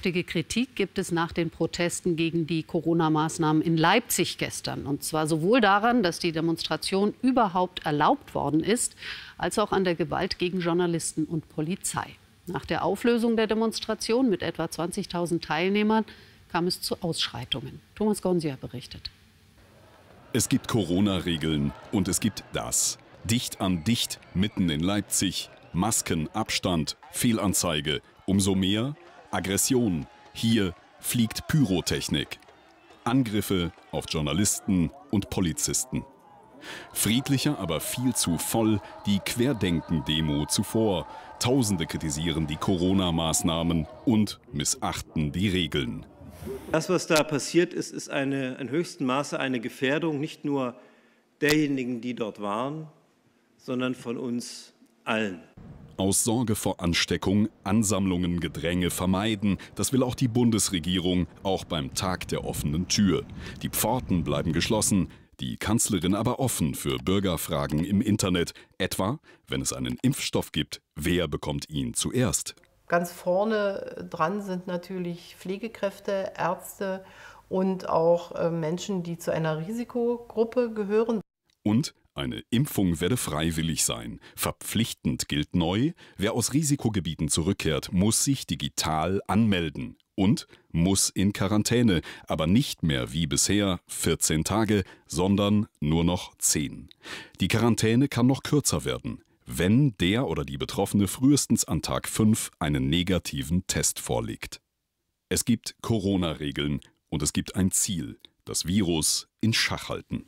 heftige Kritik gibt es nach den Protesten gegen die Corona-Maßnahmen in Leipzig gestern. Und zwar sowohl daran, dass die Demonstration überhaupt erlaubt worden ist, als auch an der Gewalt gegen Journalisten und Polizei. Nach der Auflösung der Demonstration mit etwa 20.000 Teilnehmern kam es zu Ausschreitungen. Thomas Gonsia berichtet. Es gibt Corona-Regeln und es gibt das. Dicht an dicht, mitten in Leipzig. Masken, Abstand, Fehlanzeige. Umso mehr, Aggression. Hier fliegt Pyrotechnik. Angriffe auf Journalisten und Polizisten. Friedlicher, aber viel zu voll die Querdenken-Demo zuvor. Tausende kritisieren die Corona-Maßnahmen und missachten die Regeln. Das, was da passiert ist, ist eine, in höchstem Maße eine Gefährdung nicht nur derjenigen, die dort waren, sondern von uns allen. Aus Sorge vor Ansteckung Ansammlungen, Gedränge vermeiden, das will auch die Bundesregierung, auch beim Tag der offenen Tür. Die Pforten bleiben geschlossen, die Kanzlerin aber offen für Bürgerfragen im Internet, etwa wenn es einen Impfstoff gibt, wer bekommt ihn zuerst? Ganz vorne dran sind natürlich Pflegekräfte, Ärzte und auch äh, Menschen, die zu einer Risikogruppe gehören. Und eine Impfung werde freiwillig sein. Verpflichtend gilt neu, wer aus Risikogebieten zurückkehrt, muss sich digital anmelden und muss in Quarantäne, aber nicht mehr wie bisher 14 Tage, sondern nur noch 10. Die Quarantäne kann noch kürzer werden, wenn der oder die Betroffene frühestens an Tag 5 einen negativen Test vorlegt. Es gibt Corona-Regeln und es gibt ein Ziel, das Virus in Schach halten.